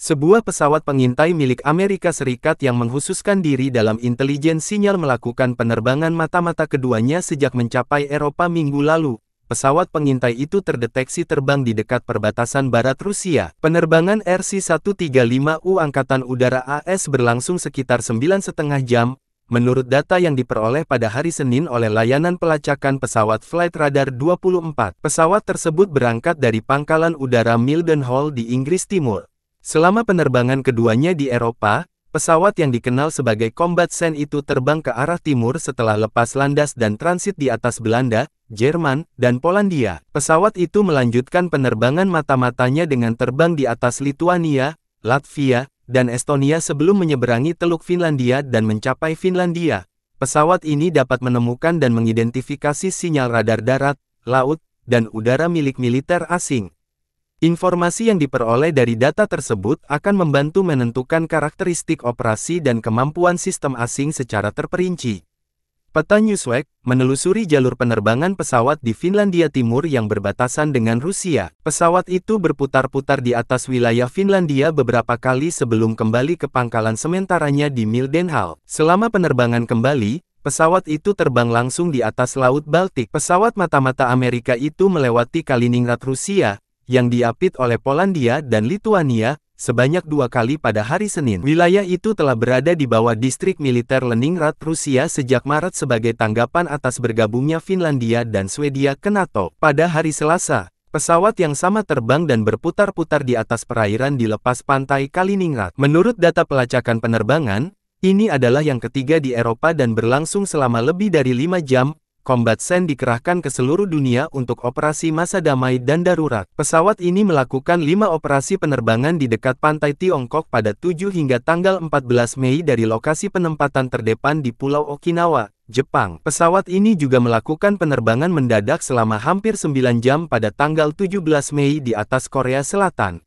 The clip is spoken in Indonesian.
Sebuah pesawat pengintai milik Amerika Serikat yang menghususkan diri dalam intelijen sinyal melakukan penerbangan mata-mata keduanya sejak mencapai Eropa minggu lalu. Pesawat pengintai itu terdeteksi terbang di dekat perbatasan barat Rusia. Penerbangan RC-135U Angkatan Udara AS berlangsung sekitar sembilan setengah jam, menurut data yang diperoleh pada hari Senin oleh layanan pelacakan pesawat Flight Radar 24. Pesawat tersebut berangkat dari pangkalan udara Mildenhall di Inggris Timur. Selama penerbangan keduanya di Eropa, pesawat yang dikenal sebagai Combat Sen itu terbang ke arah timur setelah lepas landas dan transit di atas Belanda, Jerman, dan Polandia. Pesawat itu melanjutkan penerbangan mata-matanya dengan terbang di atas Lithuania, Latvia, dan Estonia sebelum menyeberangi Teluk Finlandia dan mencapai Finlandia. Pesawat ini dapat menemukan dan mengidentifikasi sinyal radar darat, laut, dan udara milik militer asing. Informasi yang diperoleh dari data tersebut akan membantu menentukan karakteristik operasi dan kemampuan sistem asing secara terperinci. Peta Newsweek menelusuri jalur penerbangan pesawat di Finlandia Timur yang berbatasan dengan Rusia. Pesawat itu berputar-putar di atas wilayah Finlandia beberapa kali sebelum kembali ke pangkalan sementaranya di Mildenhall. Selama penerbangan kembali, pesawat itu terbang langsung di atas Laut Baltik. Pesawat mata-mata Amerika itu melewati Kaliningrad Rusia, yang diapit oleh Polandia dan Lituania, sebanyak dua kali pada hari Senin. Wilayah itu telah berada di bawah distrik militer Leningrad, Rusia sejak Maret sebagai tanggapan atas bergabungnya Finlandia dan Swedia ke NATO. Pada hari Selasa, Pesawat yang sama terbang dan berputar-putar di atas perairan di lepas pantai Kaliningrad. Menurut data pelacakan penerbangan, ini adalah yang ketiga di Eropa dan berlangsung selama lebih dari lima jam, Combat Sen dikerahkan ke seluruh dunia untuk operasi masa damai dan darurat. Pesawat ini melakukan lima operasi penerbangan di dekat pantai Tiongkok pada 7 hingga tanggal 14 Mei dari lokasi penempatan terdepan di Pulau Okinawa, Jepang. Pesawat ini juga melakukan penerbangan mendadak selama hampir 9 jam pada tanggal 17 Mei di atas Korea Selatan.